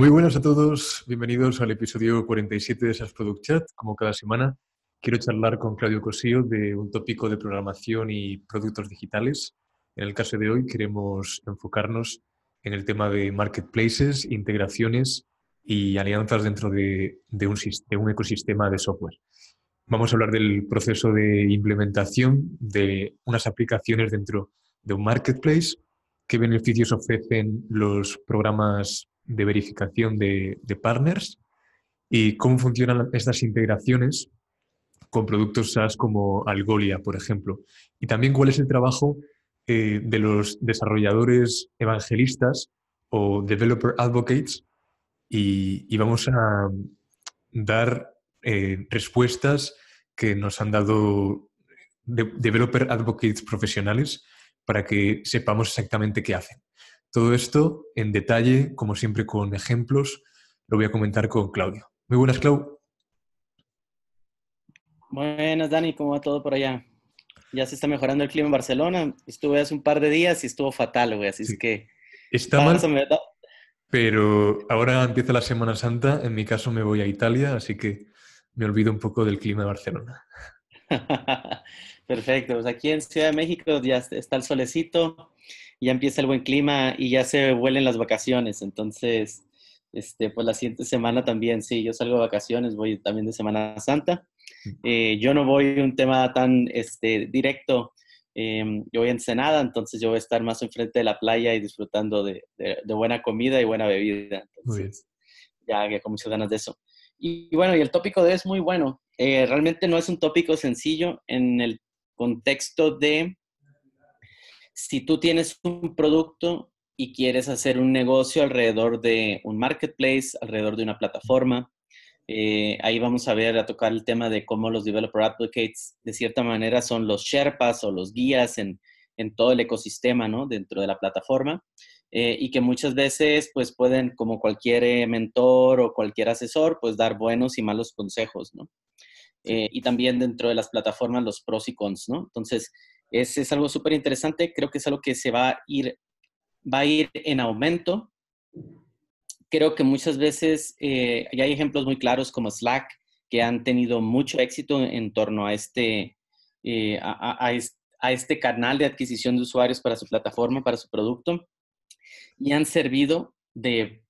Muy buenas a todos, bienvenidos al episodio 47 de SAS Product Chat. Como cada semana, quiero charlar con Claudio Cosío de un tópico de programación y productos digitales. En el caso de hoy, queremos enfocarnos en el tema de marketplaces, integraciones y alianzas dentro de, un, de un ecosistema de software. Vamos a hablar del proceso de implementación de unas aplicaciones dentro de un marketplace, qué beneficios ofrecen los programas de verificación de, partners y cómo funcionan estas integraciones con productos SaaS como Algolia, por ejemplo. Y también cuál es el trabajo eh, de los desarrolladores evangelistas o developer advocates. Y, vamos a dar eh, respuestas que nos han dado eh, developer advocates profesionales para que sepamos exactamente qué hacen. Todo esto en detalle, como siempre con ejemplos, lo voy a comentar con Claudio. Muy buenas, Clau. Buenas, Dani, ¿cómo va todo por allá? Ya se está mejorando el clima en Barcelona. Estuve hace un par de días y estuvo fatal, güey, así es que... Está mal, pero ahora empieza la Semana Santa. En mi caso me voy a Italia, así que me olvido un poco del clima de Barcelona. Perfecto. Pues aquí en Ciudad de México ya está el solecito ya empieza el buen clima y ya se vuelen las vacaciones. Entonces, este, pues la siguiente semana también, sí, yo salgo de vacaciones, voy también de Semana Santa. Eh, yo no voy un tema tan este, directo, em, yo voy a Ensenada, entonces yo voy a estar más enfrente de la playa y disfrutando de, buena comida y buena bebida. Entonces, ya, ya, con muchas ganas de eso. Y, bueno, y el tópico de es muy bueno. Eh, realmente no es un tópico sencillo en el contexto de si tú tienes un producto y quieres hacer un negocio alrededor de un marketplace, alrededor de una plataforma, eh, ahí vamos a ver, a tocar el tema de cómo los developer advocates, de cierta manera, son los sherpas o los guías en, todo el ecosistema, ¿no? Dentro de la plataforma. Eh, y que muchas veces, pues, pueden, como cualquier eh, mentor o cualquier asesor, pues, dar buenos y malos consejos, ¿no? y también dentro de las plataformas los pros y cons, ¿no? Entonces, es, es algo súper interesante, creo que es algo que se va a ir, va ir en aumento. Creo que muchas veces, eh, hay ejemplos muy claros como Slack, que han tenido mucho éxito en, torno a este, eh, a, este canal de adquisición de usuarios para su plataforma, para su producto, y han servido de,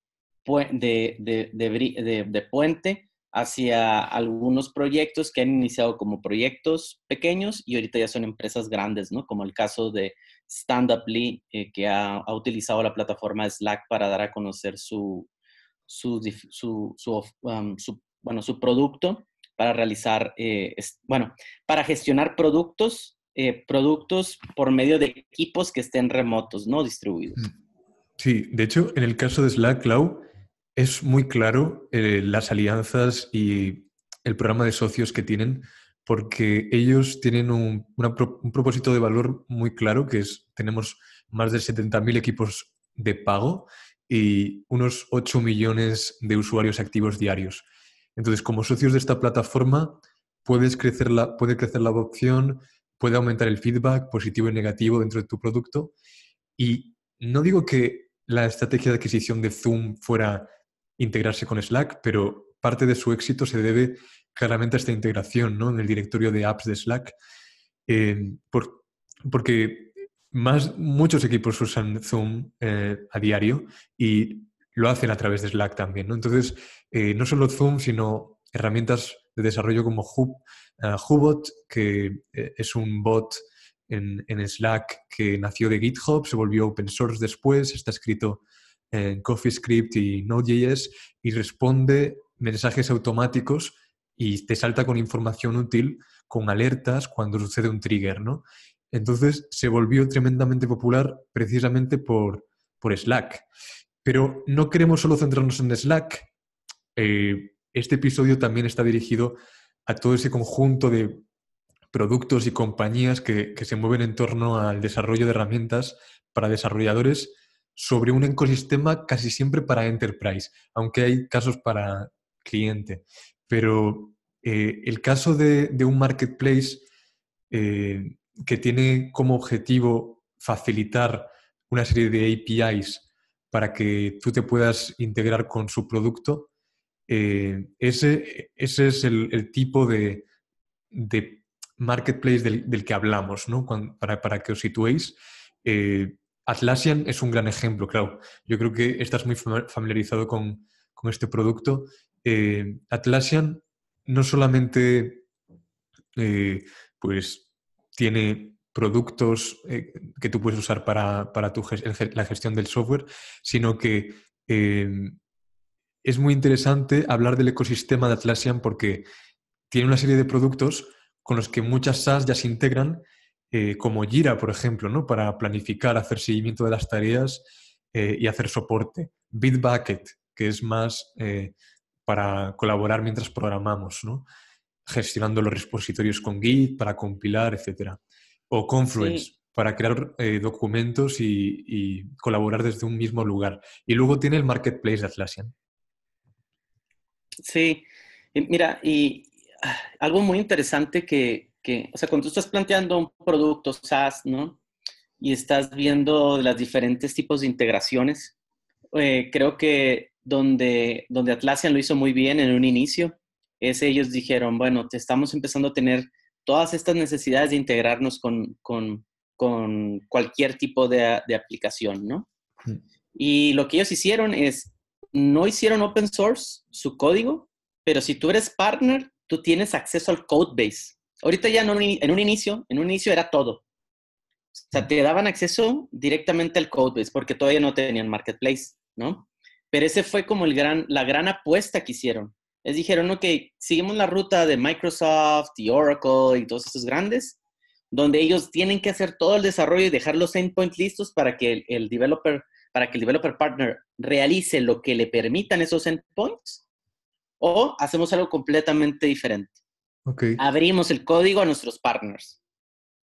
de, puente hacia algunos proyectos que han iniciado como proyectos pequeños y ahorita ya son empresas grandes, ¿no? Como el caso de Stand Up eh, Lee, que ha, utilizado la plataforma Slack para dar a conocer su, um, bueno, su producto para realizar, eh, bueno, para gestionar productos, eh, productos por medio de equipos que estén remotos, no distribuidos. Mm. Sí, de hecho, en el caso de Slack, Cloud, es muy claro eh, las alianzas y el programa de socios que tienen, porque ellos tienen un, propósito de valor muy claro, que es, tenemos más de 70.000 equipos de pago y unos 8 millones de usuarios activos diarios. Entonces, como socios de esta plataforma, puedes crecer la, puede crecer la adopción, puede aumentar el feedback positivo y negativo dentro de tu producto. Y no digo que la estrategia de adquisición de Zoom fuera integrarse con Slack, pero parte de su éxito se debe claramente a esta integración ¿no? en el directorio de apps de Slack, eh, porque muchos equipos usan Zoom eh, a diario y lo hacen a través de Slack también. Entonces, eh, no solo Zoom, sino herramientas de desarrollo como Hubot, que es un bot en Slack que nació de GitHub, se volvió open source después, está escrito en CoffeeScript y Node.js y responde mensajes automáticos y te salta con información útil, con alertas cuando sucede un trigger, ¿no? Entonces se volvió tremendamente popular precisamente por, Slack. Pero no queremos solo centrarnos en Slack. Eh, este episodio también está dirigido a todo ese conjunto de productos y compañías que, que se mueven en torno al desarrollo de herramientas para desarrolladores sobre un ecosistema casi siempre para enterprise, aunque hay casos para cliente. Pero eh, el caso de, un marketplace eh, que tiene como objetivo facilitar una serie de APIs para que tú te puedas integrar con su producto, eh, ese, ese, es el, tipo de, marketplace del, que hablamos, ¿no? para, que os situéis. Atlassian es un gran ejemplo, claro. Yo creo que estás muy familiarizado con, este producto. Eh, Atlassian no solamente eh, pues, tiene productos eh, que tú puedes usar para, la gestión del software, sino que em, es muy interesante hablar del ecosistema de Atlassian porque tiene una serie de productos con los que muchas SaaS ya se integran eh, como Jira, por ejemplo, para planificar, hacer seguimiento de las tareas eh, y hacer soporte. Bitbucket, que es más eh, para colaborar mientras programamos, ¿no? gestionando los repositorios con Git, para compilar, etc. O Confluence, para crear documentos y, y, colaborar desde un mismo lugar. Y luego tiene el Marketplace de Atlassian. Sí, mira, y ah, algo muy interesante que, o sea, cuando tú estás planteando un producto SaaS, ¿no? Y estás viendo los diferentes tipos de integraciones, eh, creo que donde, donde Atlassian lo hizo muy bien en un inicio, es ellos dijeron, bueno, te estamos empezando a tener todas estas necesidades de integrarnos con, cualquier tipo de, aplicación, ¿no? Mm. Y lo que ellos hicieron es, no hicieron open source su código, pero si tú eres partner, tú tienes acceso al code base. Ahorita ya no, en un inicio, en un inicio era todo. O sea, te daban acceso directamente al codebase porque todavía no tenían marketplace, ¿no? Pero ese fue como la gran apuesta que hicieron. Les dijeron, ok, seguimos la ruta de Microsoft y Oracle y todos esos grandes, donde ellos tienen que hacer todo el desarrollo y dejar los endpoints listos para que el, el developer, para que el developer partner realice lo que le permitan esos endpoints, o hacemos algo completamente diferente. Abrimos el código a nuestros partners.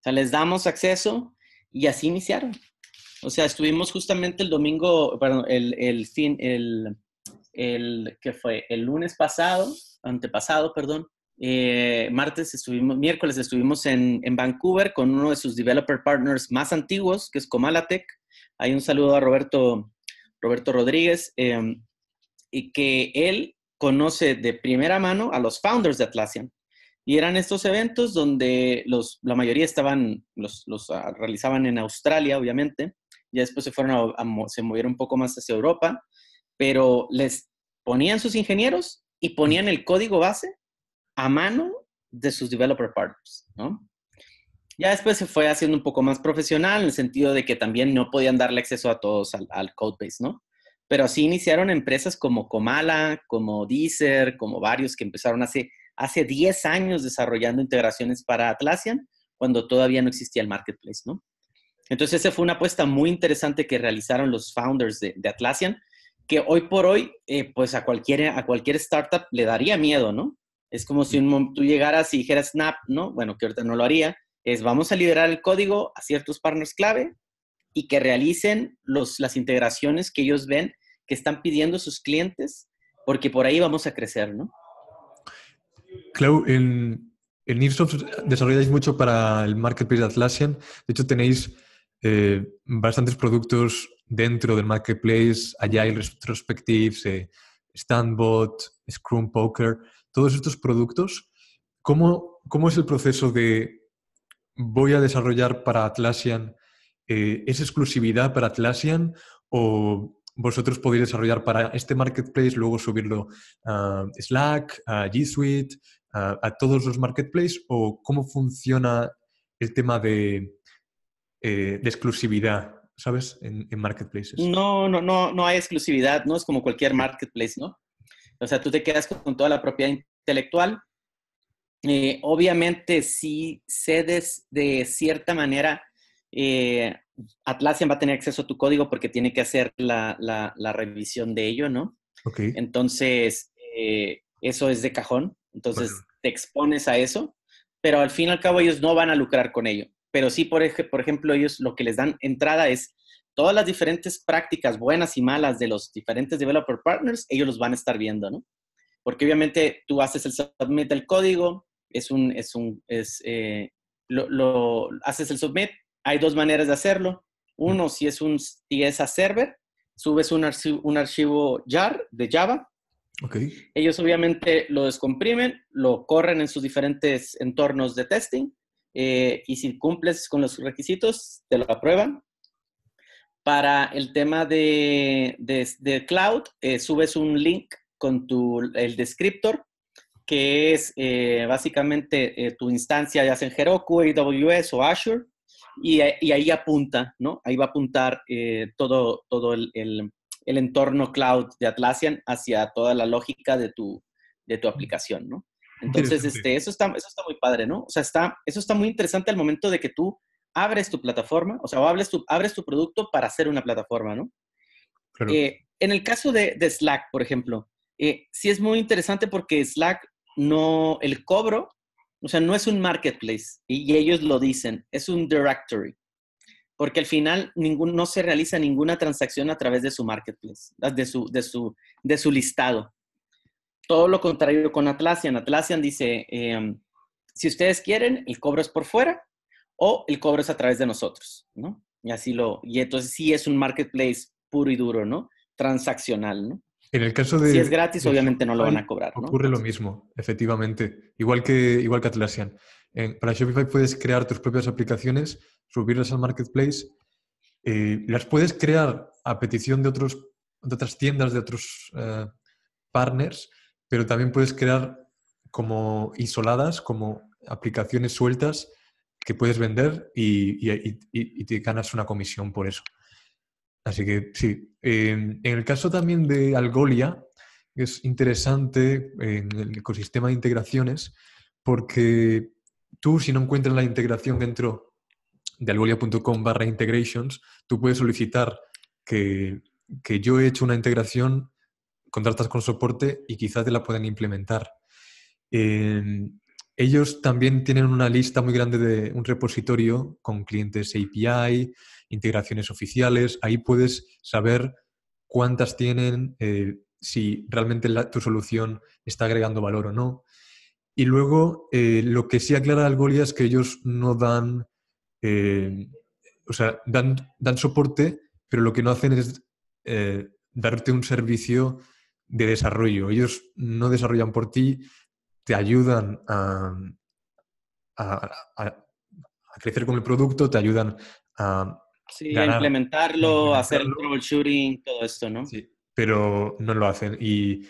O sea, les damos acceso y así iniciaron. O sea, estuvimos justamente el domingo, perdón, el, el fin, el, el que fue el lunes pasado, antepasado, perdón. Eh, martes estuvimos, miércoles estuvimos en, en, Vancouver con uno de sus developer partners más antiguos, que es Comalatec. Hay un saludo a Roberto, Roberto Rodríguez, eh, y que él conoce de primera mano a los founders de Atlassian. Y eran estos eventos donde los, la mayoría estaban, los, los ah, realizaban en Australia, obviamente. Ya después se fueron a, se movieron un poco más hacia Europa, pero les ponían sus ingenieros y ponían el código base a mano de sus developer partners, ¿no? Ya después se fue haciendo un poco más profesional en el sentido de que también no podían darle acceso a todos al, al codebase, ¿no? Pero así iniciaron empresas como Comala, como Deezer, como varios que empezaron hace hace 10 años desarrollando integraciones para Atlassian cuando todavía no existía el marketplace, ¿no? Entonces, esa fue una apuesta muy interesante que realizaron los founders de, Atlassian, que hoy por hoy, eh, pues a cualquier, a cualquier startup le daría miedo, ¿no? Es como si un, tú llegaras y dijeras Snap, ¿no? Bueno, que ahorita no lo haría. Es vamos a liberar el código a ciertos partners clave y que realicen los, las integraciones que ellos ven que están pidiendo sus clientes, porque por ahí vamos a crecer, ¿no? Clau, en, en desarrolláis mucho para el Marketplace de Atlassian. De hecho, tenéis eh, bastantes productos dentro del Marketplace, Agile Retrospectives, eh, Standbot, Scrum Poker, todos estos productos. ¿Cómo, es el proceso de voy a desarrollar para Atlassian? esa eh, ¿Es exclusividad para Atlassian o vosotros podéis desarrollar para este marketplace, luego subirlo a Slack, a G Suite, a, todos los marketplaces? ¿O cómo funciona el tema de, eh, de exclusividad, sabes, en, marketplaces? No, no, no, no hay exclusividad, ¿no? Es como cualquier marketplace, ¿no? O sea, tú te quedas con toda la propiedad intelectual. Eh, obviamente, si cedes de cierta manera eh, Atlassian va a tener acceso a tu código porque tiene que hacer la, revisión de ello, ¿no? Ok. Entonces, eh, eso es de cajón. Entonces, te expones a eso, pero al fin y al cabo ellos no van a lucrar con ello. Pero sí, por, ejemplo, ellos lo que les dan entrada es todas las diferentes prácticas buenas y malas de los diferentes developer partners, ellos los van a estar viendo, ¿no? Porque obviamente tú haces el submit del código, es un, es un, es, eh, lo, haces el submit, hay dos maneras de hacerlo. Uno, si es, un, si a server, subes un archivo, un JAR de Java. Okay. Ellos obviamente lo descomprimen, lo corren en sus diferentes entornos de testing eh, y si cumples con los requisitos, te lo aprueban. Para el tema de, de, cloud, eh, subes un link con tu, el descriptor, que es eh, básicamente tu instancia ya sea en Heroku, AWS o Azure y, ahí apunta, ¿no? Ahí va a apuntar eh, todo, todo el, entorno cloud de Atlassian hacia toda la lógica de tu, de tu aplicación, ¿no? Entonces, este, eso, está, está muy padre, ¿no? O sea, está, eso está muy interesante al momento de que tú abres tu plataforma, o sea, o abres tu, abres tu producto para hacer una plataforma, ¿no? Eh, en el caso de, Slack, por ejemplo, eh, sí es muy interesante porque Slack no, el cobro o sea, no es un marketplace y ellos lo dicen, es un directory, porque al final no se realiza ninguna transacción a través de su marketplace, ah, de su, listado. Todo lo contrario con Atlassian. Atlassian dice, em, si ustedes quieren, el cobro es por fuera o el cobro es a través de nosotros, ¿no? Y así lo, y entonces sí es un marketplace puro y duro, ¿no? Transaccional, ¿no? En el caso de... Si es gratis, obviamente no lo van a cobrar. Ocurre lo mismo, efectivamente. Igual que, igual que Atlassian. para Shopify puedes crear tus propias aplicaciones, subirlas al marketplace. Eh, las puedes crear a petición de, otros, de otras tiendas, de otros eh, partners, pero también puedes crear como isoladas, como aplicaciones sueltas que puedes vender y te ganas una comisión por eso. Así que sí, en el caso también de Algolia, es interesante en eh, el ecosistema de integraciones porque tú si no encuentras la integración dentro de algolia.com barra integrations, tú puedes solicitar que, yo he hecho una integración, contratas con soporte y quizás te la puedan implementar. ellos también tienen una lista muy grande de un repositorio con clientes API, integraciones oficiales, ahí puedes saber cuántas tienen, eh, si realmente tu solución está agregando valor o no. Y luego, eh, lo que sí aclara Algolia es que ellos no dan, eh, o sea, dan, dan, soporte, pero lo que no hacen es darte un servicio de desarrollo. Ellos no desarrollan por ti, te ayudan a crecer con el producto, te ayudan a Sí, implementarlo, hacer hacer troubleshooting, todo esto, ¿no? Sí, pero no lo hacen. Y,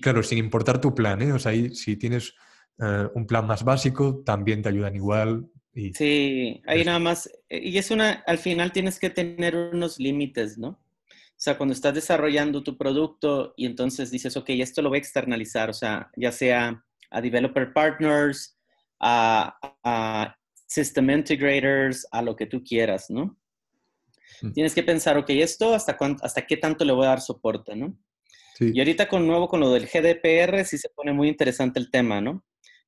claro, sin importar tu plan, ¿eh? O sea, si tienes eh, un plan más básico, también te ayudan igual. sí, ahí nada más. Eh, y es una, al final tienes que tener unos límites, ¿no? O sea, cuando estás desarrollando tu producto y entonces dices, ok, esto lo voy a externalizar, o sea, ya sea a developer partners, a system integrators, a lo que tú quieras, ¿no? Mm. Tienes que pensar, ok, esto hasta, hasta qué tanto le voy a dar soporte, ¿no? Y ahorita con nuevo, con lo del GDPR, sí se pone muy interesante el tema, ¿no?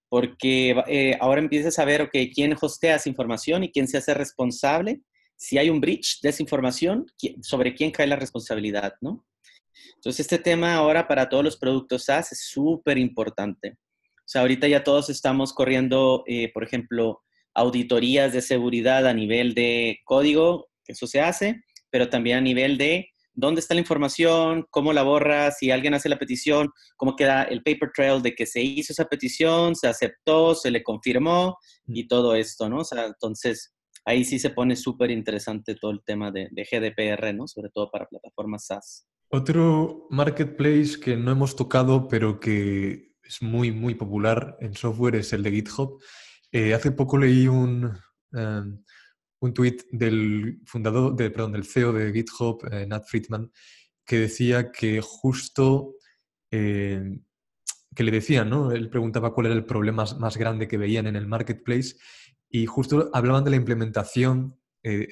Porque eh, ahora empiezas a ver, ok, quién hostea esa información y quién se hace responsable. Si hay un breach de esa información, sobre quién cae la responsabilidad, ¿no? Entonces, este tema ahora para todos los productos SaaS es súper importante. O sea, ahorita ya todos estamos corriendo, eh, por ejemplo, auditorías de seguridad a nivel de código que eso se hace, pero también a nivel de dónde está la información, cómo la borra, si alguien hace la petición, cómo queda el paper trail de que se hizo esa petición, se aceptó, se le confirmó y mm. todo esto, ¿no? O sea, entonces ahí sí se pone súper interesante todo el tema de, GDPR, ¿no? Sobre todo para plataformas SaaS. Otro marketplace que no hemos tocado, pero que es muy, muy popular en software es el de GitHub. Eh, hace poco leí un, em, un tuit del fundador, de, perdón, del CEO de GitHub, eh, Nat Friedman, que decía que justo eh, que le decían, ¿no? Él preguntaba cuál era el problema más grande que veían en el marketplace y justo hablaban de la implementación eh,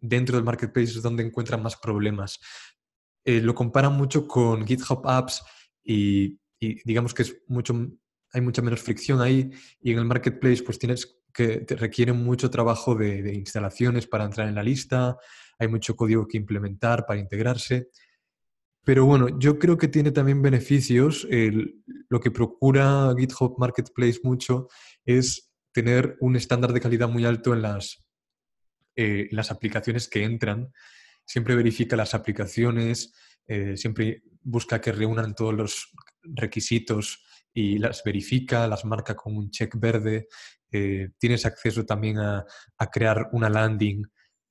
dentro del marketplace donde encuentran más problemas. lo comparan mucho con GitHub Apps y, y digamos que es mucho, hay mucha menos fricción ahí y en el marketplace pues tienes que requieren mucho trabajo de, instalaciones para entrar en la lista, hay mucho código que implementar para integrarse. Pero bueno, yo creo que tiene también beneficios. lo que procura GitHub Marketplace mucho es tener un estándar de calidad muy alto en las, eh, las aplicaciones que entran. Siempre verifica las aplicaciones, eh, siempre busca que reúnan todos los requisitos y las verifica, las marca con un check verde. Eh, tienes acceso también a, crear una landing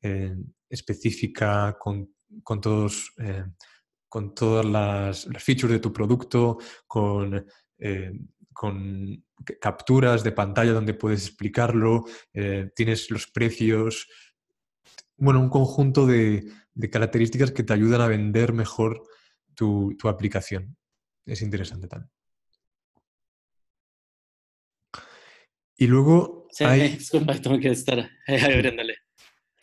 eh, específica con, todos, eh, con todas las, features de tu producto, con, con capturas de pantalla donde puedes explicarlo, tienes los precios, bueno, un conjunto de, características que te ayudan a vender mejor tu, tu aplicación. Es interesante también. Y luego. tengo que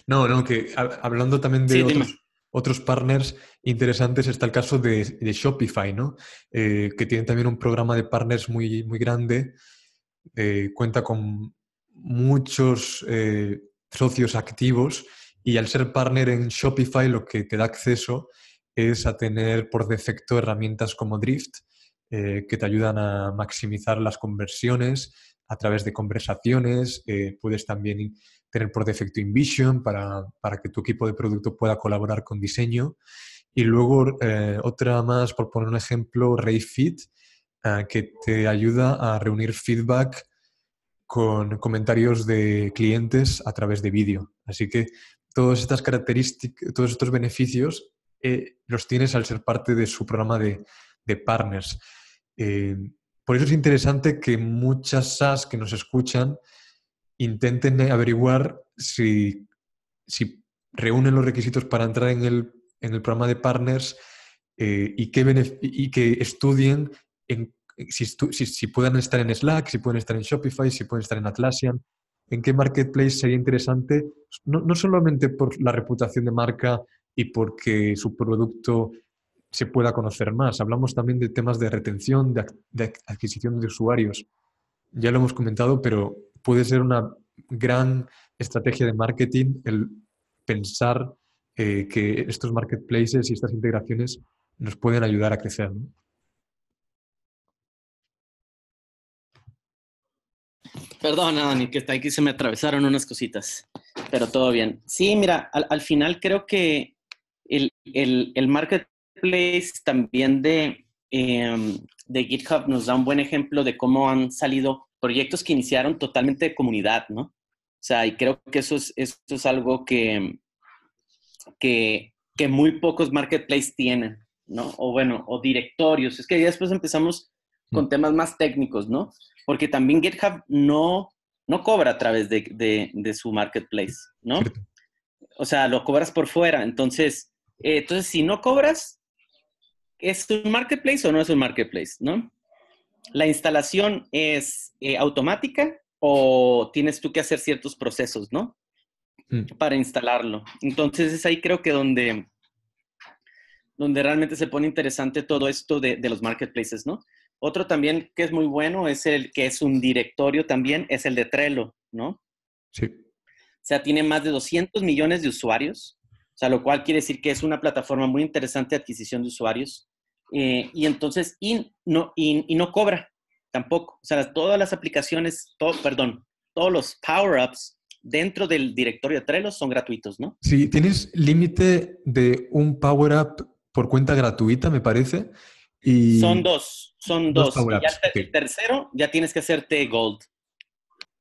No, no, que hablando también de otros, partners interesantes está el caso de, Shopify, ¿no? Eh, que tiene también un programa de partners muy, muy grande. Eh, cuenta con muchos eh, socios activos y al ser partner en Shopify lo que te da acceso es a tener por defecto herramientas como Drift, eh, que te ayudan a maximizar las conversiones a través de conversaciones. Eh, puedes también tener por defecto InVision para, para que tu equipo de producto pueda colaborar con diseño. Y luego eh, otra más, por poner un ejemplo, RayFit, que te ayuda a reunir feedback con comentarios de clientes a través de vídeo. Así que todas estas características, todos estos beneficios los tienes al ser parte de su programa de partners. Eh, por eso es interesante que muchas SAS que nos escuchan intenten averiguar si, si reúnen los requisitos para entrar en el, programa de partners eh, y, que que estudien si, si, puedan estar en Slack, si pueden estar en Shopify, si pueden estar en Atlassian, en qué marketplace sería interesante, no, solamente por la reputación de marca y porque su producto se pueda conocer más. Hablamos también de temas de retención, de, adquisición de usuarios. Ya lo hemos comentado, pero puede ser una gran estrategia de marketing el pensar eh, que estos marketplaces y estas integraciones nos pueden ayudar a crecer. Perdona Dani, que está aquí se me atravesaron unas cositas, pero todo bien. Sí, mira, al, final creo que el, el, el Place también de, em, de GitHub nos da un buen ejemplo de cómo han salido proyectos que iniciaron totalmente de comunidad, ¿no? O sea, y creo que eso es, es algo que, que, muy pocos marketplaces tienen, ¿no? O bueno, o directorios. Es que ya después empezamos con mm. temas más técnicos, ¿no? Porque también GitHub no, no cobra a través de, su marketplace, ¿no? O sea, lo cobras por fuera. Entonces, eh, entonces, si no cobras, ¿es un marketplace o no es un marketplace? ¿no? ¿La instalación es eh, automática o tienes tú que hacer ciertos procesos, ¿no? Mm. Para instalarlo. Entonces es ahí creo que donde, donde realmente se pone interesante todo esto de, los marketplaces, ¿no? Otro también que es muy bueno es el que es un directorio también, es el de Trello, ¿no? Sí. O sea, tiene más de 200 millones de usuarios, o sea, lo cual quiere decir que es una plataforma muy interesante de adquisición de usuarios. Eh, y entonces, y no, y, no cobra tampoco. O sea, todas las aplicaciones, perdón, todos los power-ups dentro del directorio de Trello son gratuitos, ¿no? Sí, tienes límite de un power-up por cuenta gratuita, me parece. Y son dos, son dos. Y ya el tercero ya tienes que hacerte gold.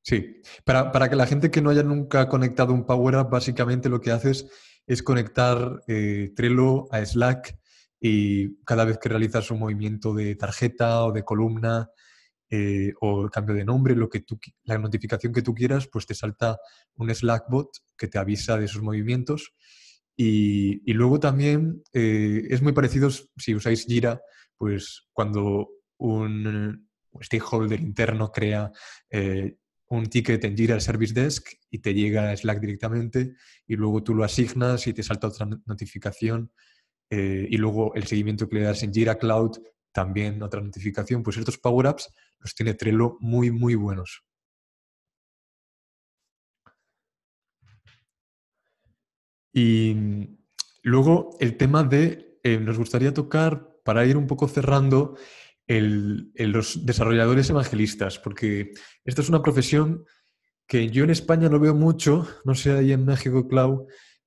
Sí, para, que la gente que no haya nunca conectado un power-up, básicamente lo que haces es conectar eh, Trello a Slack y cada vez que realizas un movimiento de tarjeta o de columna eh, o cambio de nombre, lo que tú, la notificación que tú quieras, pues te salta un Slackbot que te avisa de esos movimientos. Y, luego también eh, es muy parecido si usáis Jira, pues cuando un stakeholder interno crea eh, un ticket en Jira Service Desk y te llega a Slack directamente y luego tú lo asignas y te salta otra notificación eh, y luego el seguimiento que le das en Jira Cloud, también otra notificación, pues estos power-ups los tiene Trello muy, muy buenos. Y mm, luego el tema de, eh, nos gustaría tocar, para ir un poco cerrando, los desarrolladores evangelistas, porque esta es una profesión que yo en España no veo mucho, no sé ahí en México, Cloud,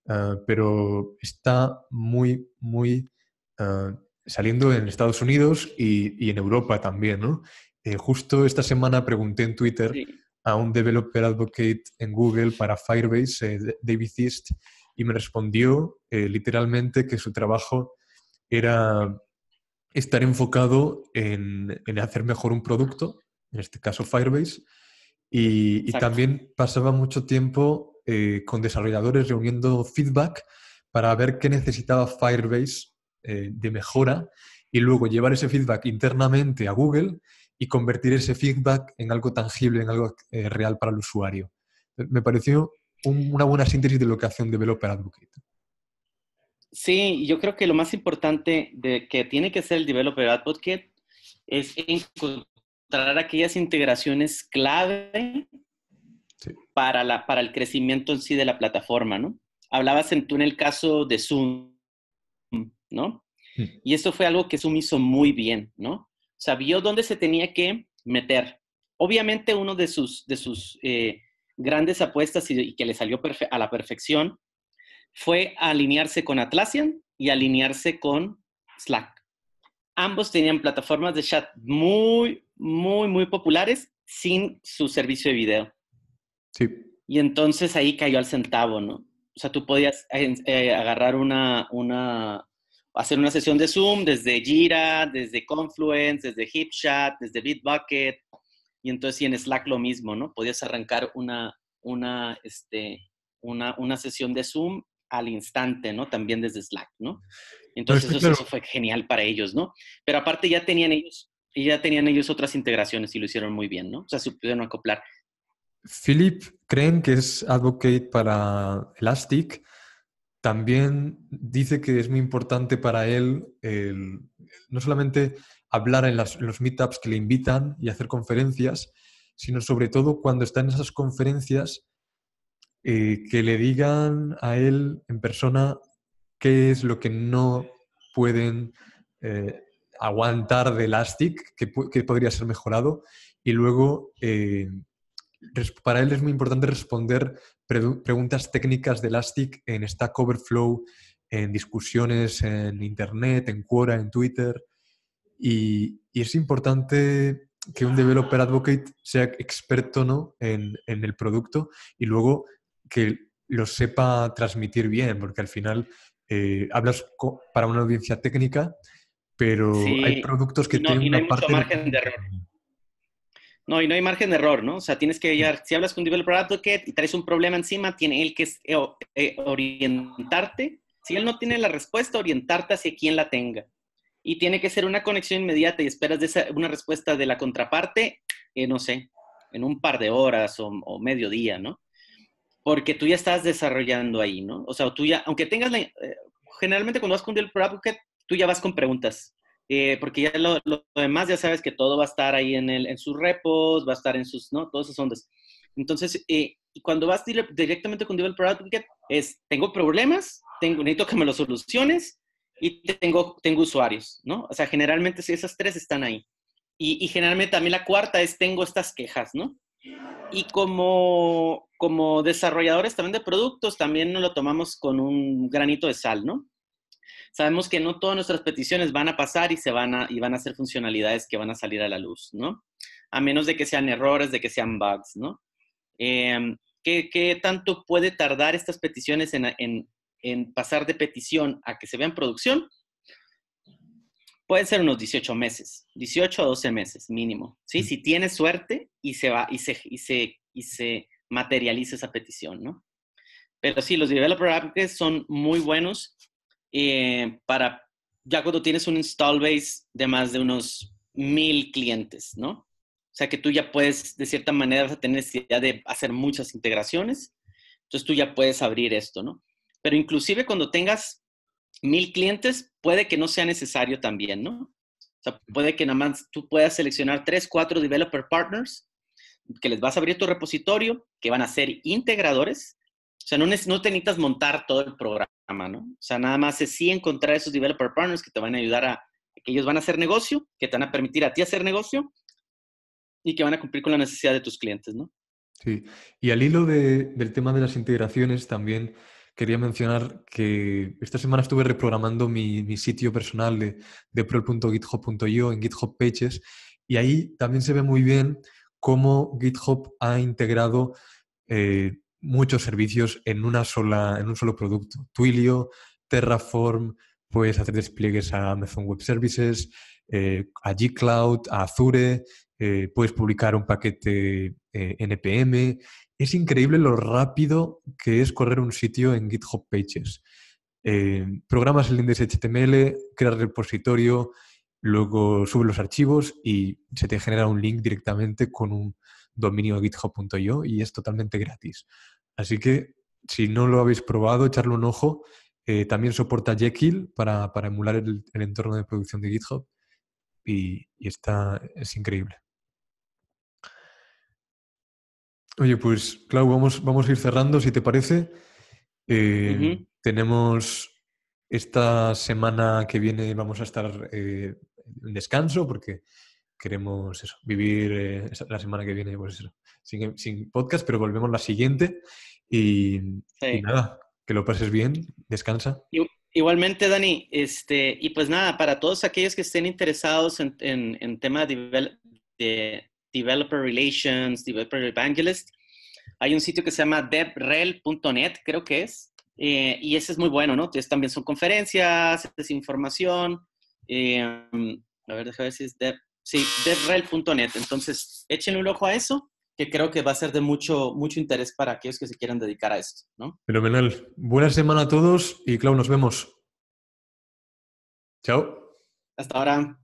ah, pero está muy, muy ah, saliendo en Estados Unidos y, en Europa también, eh, justo esta semana pregunté en Twitter a un developer advocate en Google para Firebase, eh, David Thist y me respondió eh, literalmente que su trabajo era estar enfocado en, hacer mejor un producto, en este caso Firebase, y también pasaba mucho tiempo con desarrolladores reuniendo feedback para ver qué necesitaba Firebase eh, de mejora y luego llevar ese feedback internamente a Google y convertir ese feedback en algo tangible, en algo eh, real para el usuario. Eh, me pareció una buena síntesis de lo que hace un developer advocate. Sí, yo creo que lo más importante de que tiene que ser el developer advocate es encontrar aquellas integraciones clave para, para el crecimiento en sí de la plataforma, ¿no? hablabas en, tú en el caso de Zoom, ¿no? Hmm. Y esto fue algo que Zoom hizo muy bien, ¿no? Sabió dónde se tenía que meter. Obviamente uno de sus, de sus eh, grandes apuestas y, que le salió a la perfección fue alinearse con Atlassian y alinearse con Slack. Ambos tenían plataformas de chat muy, muy, muy populares sin su servicio de video. Sí. Y entonces ahí cayó al centavo, ¿no? O sea, tú podías eh, agarrar una, una, hacer una sesión de Zoom desde Jira, desde Confluence, desde HipChat, desde Bitbucket, y entonces y en Slack lo mismo, ¿no? Podías arrancar una, una, este, una, sesión de Zoom al instante, ¿no? También desde Slack, ¿no? Entonces este, eso, fue genial para ellos, ¿no? Pero aparte ya tenían ellos, ya tenían ellos otras integraciones y lo hicieron muy bien, ¿no? O sea, se pudieron acoplar Philip Crane, que es advocate para Elastic, también dice que es muy importante para él no solamente hablar en, los meetups que le invitan y hacer conferencias, sino sobre todo cuando está en esas conferencias eh, que le digan a él en persona qué es lo que no pueden eh, aguantar de Elastic, que, podría ser mejorado, y luego eh, para él es muy importante responder preguntas técnicas de Elastic en Stack Overflow, en discusiones en Internet, en Quora, en Twitter. Y, es importante que un developer advocate sea experto en, el producto y luego que lo sepa transmitir bien, porque al final eh, hablas para una audiencia técnica, pero hay productos que tienen una parte margen de error. No, y no hay margen de error, ¿no? O sea, tienes que llegar, si hablas con un developer advocate y traes un problema encima, tiene él que eh, eh, orientarte. Si él no tiene la respuesta, orientarte hacia quien la tenga. Y tiene que ser una conexión inmediata y esperas de una respuesta de la contraparte, eh, no sé, en un par de horas o, o día, ¿no? Porque tú ya estás desarrollando ahí, ¿no? O sea, tú ya, aunque tengas la, eh, generalmente cuando vas con un developer advocate, tú ya vas con preguntas eh, porque ya lo, demás ya sabes que todo va a estar ahí en, sus repos, va a estar en sus, ¿no? Todos esas ondas. Entonces, eh, cuando vas directamente con Developer Advocate, es, tengo problemas, tengo, necesito que me lo soluciones y tengo, tengo usuarios, ¿no? O sea, generalmente esas tres están ahí. Y, y generalmente también la cuarta es, tengo estas quejas, ¿no? Y como, como desarrolladores también de productos, también nos lo tomamos con un granito de sal, ¿no? sabemos que no todas nuestras peticiones van a pasar y, se van a, y van a ser funcionalidades que van a salir a la luz, ¿no? A menos de que sean errores, de que sean bugs, ¿no? Em, ¿qué, tanto puede tardar estas peticiones en, en, en pasar de petición a que se vean en producción? Pueden ser unos 18 meses, 18 a 12 meses mínimo, ¿sí? Si tienes suerte y se va, y se, y se, y se materializa esa petición, ¿no? Pero sí, los developer apps son muy buenos eh, para ya cuando tienes un install base de más de unos mil clientes, ¿no? O sea que tú ya puedes, de cierta manera, vas a tener necesidad de hacer muchas integraciones. Entonces tú ya puedes abrir esto, ¿no? Pero inclusive cuando tengas mil clientes, puede que no sea necesario también, ¿no? O sea, puede que nada más tú puedas seleccionar tres, cuatro developer partners que les vas a abrir tu repositorio, que van a ser integradores. O sea, no, no te necesitas montar todo el programa. O sea, nada más es sí encontrar esos developer partners que te van a ayudar a, que ellos van a hacer negocio, que te van a permitir a ti hacer negocio y que van a cumplir con la necesidad de tus clientes, Sí, y al hilo del tema de las integraciones también quería mencionar que esta semana estuve reprogramando mi, sitio personal de, de en GitHub Pages y ahí también se ve muy bien cómo GitHub ha integrado eh, muchos servicios en, una sola, en un solo producto. Twilio, Terraform, puedes hacer despliegues a Amazon Web Services, eh, a G-Cloud, a Azure, eh, puedes publicar un paquete eh, NPM. Es increíble lo rápido que es correr un sitio en GitHub Pages. programas el index.html HTML, creas repositorio, luego subes los archivos y se te genera un link directamente con un dominio github.io y es totalmente gratis. Así que si no lo habéis probado, echarle un ojo. Eh, también soporta Jekyll para, para emular el, entorno de producción de GitHub y, está, es increíble. Oye, pues Clau, vamos, vamos a ir cerrando, si te parece. Eh, tenemos esta semana que viene, vamos a estar eh, en descanso porque queremos eso, vivir eh, la semana que viene, pues sin, podcast, pero volvemos la siguiente. Y, nada, que lo pases bien, descansa. Igualmente, Dani, este, y pues nada, para todos aquellos que estén interesados en, en, temas de, de, developer relations, developer evangelist, hay un sitio que se llama devrel.net, creo que es, eh, y ese es muy bueno, ¿no? Entonces, también son conferencias, es información. Eh, a ver, déjame ver si es dev, Sí, devrel.net, Entonces, échenle un ojo a eso, que creo que va a ser de mucho, mucho interés para aquellos que se quieran dedicar a esto, ¿no? Fenomenal. Buena semana a todos y, Clau, nos vemos. Chao. Hasta ahora.